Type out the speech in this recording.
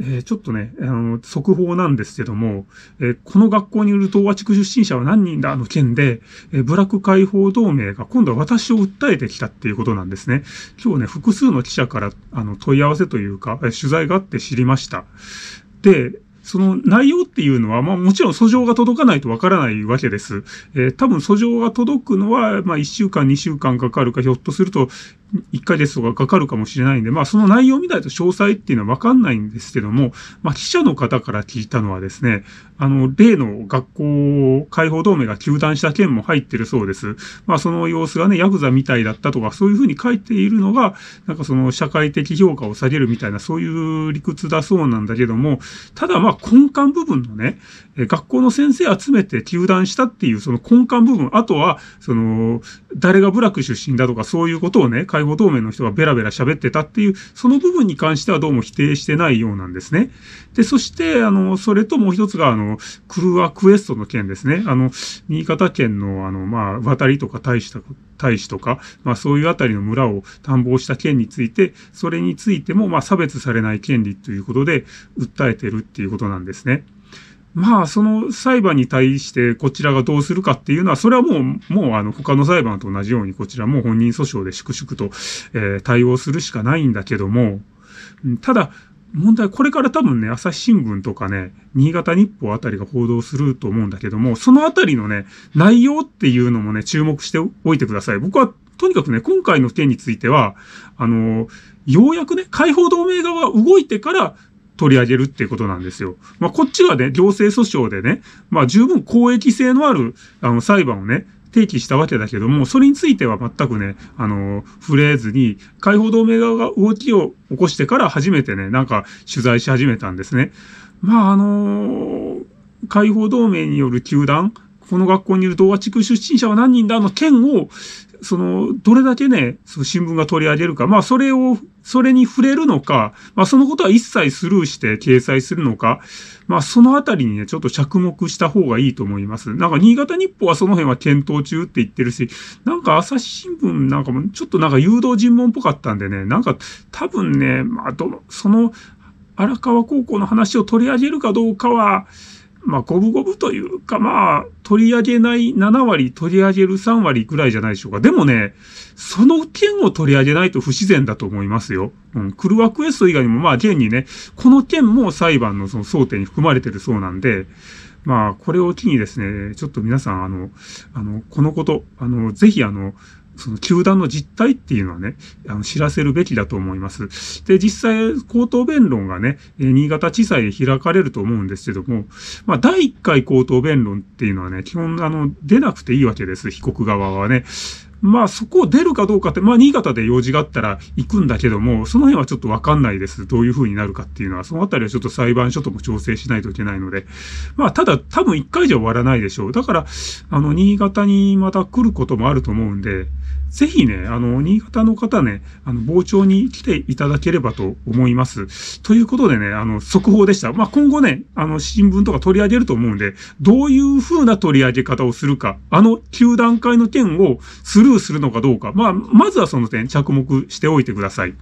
えー、ちょっとね、あの、速報なんですけども、えー、この学校にいる東和地区出身者は何人だの件で、えー、ブラック解放同盟が今度は私を訴えてきたっていうことなんですね。今日ね、複数の記者から、あの、問い合わせというか、えー、取材があって知りました。で、その内容っていうのは、まあもちろん訴状が届かないとわからないわけです。えー、多分訴状が届くのは、まあ1週間、2週間かかるか、ひょっとすると1ヶ月とかかかるかもしれないんで、まあその内容みたいと詳細っていうのはわかんないんですけども、まあ記者の方から聞いたのはですね、あの、例の学校、解放同盟が休断した件も入ってるそうです。まあその様子がね、ヤクザみたいだったとか、そういうふうに書いているのが、なんかその社会的評価を下げるみたいな、そういう理屈だそうなんだけども、ただまあ根幹部分のね、学校の先生集めて休断したっていうその根幹部分、あとは、その、誰が部落出身だとかそういうことをね、書介護同盟の人がベラベラ喋ってたっていう、その部分に関してはどうも否定してないようなんですね。で、そして、あの、それともう一つが、あの、クルアクエストの件ですね。あの、新潟県の、あの、まあ、渡りとか大した大使とか、まあ、そういうあたりの村を探訪した件について、それについても、まあ、差別されない権利ということで訴えてるっていうことなんですね。まあ、その裁判に対してこちらがどうするかっていうのは、それはもう、もうあの、他の裁判と同じようにこちらも本人訴訟で粛々と、え対応するしかないんだけども、ただ、問題、これから多分ね、朝日新聞とかね、新潟日報あたりが報道すると思うんだけども、そのあたりのね、内容っていうのもね、注目しておいてください。僕は、とにかくね、今回の件については、あの、ようやくね、解放同盟側が動いてから、取り上げるっていうことなんですよ。まあ、こっちはね、行政訴訟でね、まあ、十分公益性のある、あの、裁判をね、提起したわけだけども、それについては全くね、あの、触れずに、解放同盟側が動きを起こしてから初めてね、なんか取材し始めたんですね。まあ、あのー、解放同盟による球団、この学校にいる童話地区出身者は何人だの件を、その、どれだけね、その新聞が取り上げるか、まあ、それをそれに触れるのか、まあ、そのことは一切スルーして掲載するのか、まあ、そのあたりにね、ちょっと着目した方がいいと思います。なんか、新潟日報はその辺は検討中って言ってるし、なんか、朝日新聞なんかも、ちょっとなんか誘導尋問っぽかったんでね、なんか、多分ね、まあ、どの、その、荒川高校の話を取り上げるかどうかは、まあ、五分五分というか、まあ、取り上げない7割、取り上げる3割ぐらいじゃないでしょうか。でもね、その件を取り上げないと不自然だと思いますよ。うん。クルワクエスト以外にも、まあ、現にね、この件も裁判のその争点に含まれてるそうなんで、まあ、これを機にですね、ちょっと皆さん、あの、あの、このこと、あの、ぜひ、あの、その球団の実態っていうのはね、あの知らせるべきだと思います。で、実際、口頭弁論がね、新潟地裁で開かれると思うんですけども、まあ、第1回口頭弁論っていうのはね、基本、あの、出なくていいわけです、被告側はね。まあそこを出るかどうかって、まあ新潟で用事があったら行くんだけども、その辺はちょっとわかんないです。どういう風になるかっていうのは、そのあたりはちょっと裁判所とも調整しないといけないので、まあただ多分一回じゃ終わらないでしょう。だから、あの、新潟にまた来ることもあると思うんで、ぜひね、あの、新潟の方ね、あの、傍聴に来ていただければと思います。ということでね、あの、速報でした。まあ、今後ね、あの、新聞とか取り上げると思うんで、どういう風な取り上げ方をするか、あの、球団会の件をするルーするのかどうか、まあ、まずはその点着目しておいてください。